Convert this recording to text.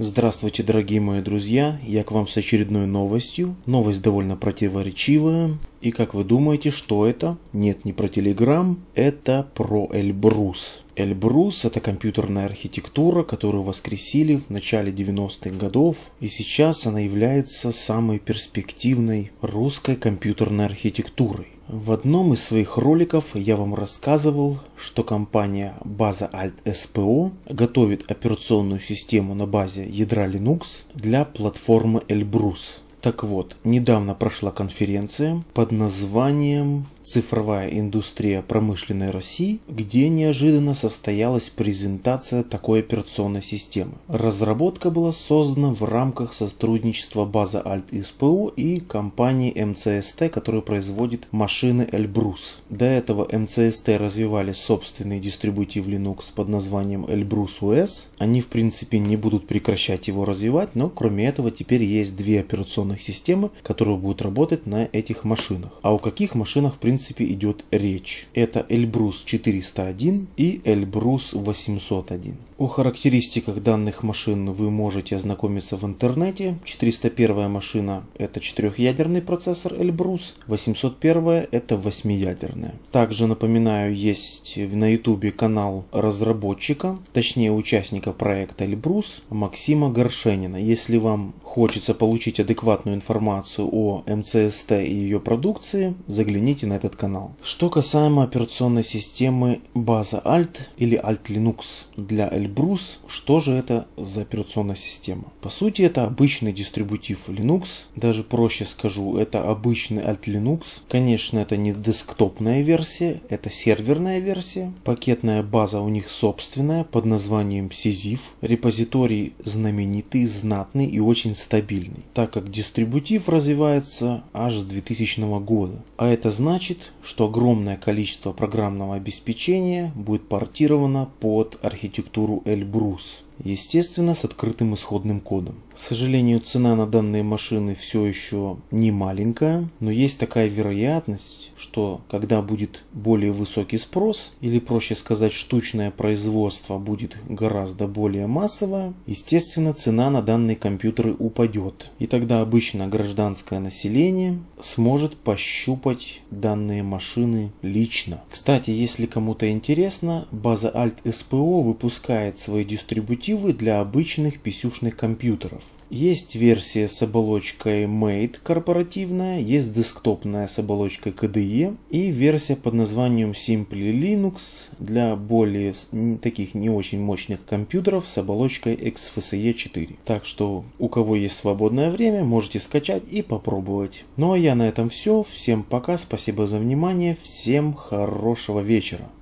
Здравствуйте, дорогие мои друзья! Я к вам с очередной новостью. Новость довольно противоречивая. И как вы думаете, что это? Нет, не про Telegram, это про Эльбрус. Эльбрус – это компьютерная архитектура, которую воскресили в начале 90-х годов, и сейчас она является самой перспективной русской компьютерной архитектурой. В одном из своих роликов я вам рассказывал, что компания база Alt SPO готовит операционную систему на базе ядра Linux для платформы Elbrus. Так вот, недавно прошла конференция под названием «Цифровая индустрия промышленной России», где неожиданно состоялась презентация такой операционной системы. Разработка была создана в рамках сотрудничества база Альт-СПУ и компании МЦСТ, которая производит машины Эльбрус. До этого МЦСТ развивали собственный дистрибутив Linux под названием Эльбрус US. Они в принципе не будут прекращать его развивать, но кроме этого теперь есть две операционных системы, которые будут работать на этих машинах. А у каких машинах в принципе принципе идет речь. Это Эльбрус 401 и Эльбрус 801. О характеристиках данных машин вы можете ознакомиться в интернете. 401 машина это четырехъядерный процессор Эльбрус, 801 это восьмиядерная. Также напоминаю, есть на ютубе канал разработчика, точнее участника проекта Эльбрус Максима Горшенина. Если вам хочется получить адекватную информацию о МЦСТ и ее продукции, загляните на этот канал. Что касаемо операционной системы база Alt или Alt Linux для Эльбрус Эльбрус, что же это за операционная система? По сути, это обычный дистрибутив Linux, даже проще скажу, это обычный Alt Linux. Конечно, это не десктопная версия, это серверная версия. Пакетная база у них собственная под названием CZIF. Репозиторий знаменитый, знатный и очень стабильный, так как дистрибутив развивается аж с 2000 года. А это значит, что огромное количество программного обеспечения будет портировано под архитектуру Эльбрус. Естественно, с открытым исходным кодом. К сожалению, цена на данные машины все еще не маленькая, но есть такая вероятность, что когда будет более высокий спрос, или проще сказать, штучное производство будет гораздо более массовое, естественно, цена на данные компьютеры упадет. И тогда обычно гражданское население сможет пощупать данные машины лично. Кстати, если кому-то интересно, база Alt SPO выпускает свои дистрибутивы альтернативы для обычных писюшных компьютеров. Есть версия с оболочкой Mate корпоративная, есть десктопная с оболочкой KDE и версия под названием Simply Linux для более таких не очень мощных компьютеров с оболочкой xfce 4. Так что у кого есть свободное время, можете скачать и попробовать. Ну а я на этом все. Всем пока, спасибо за внимание, всем хорошего вечера.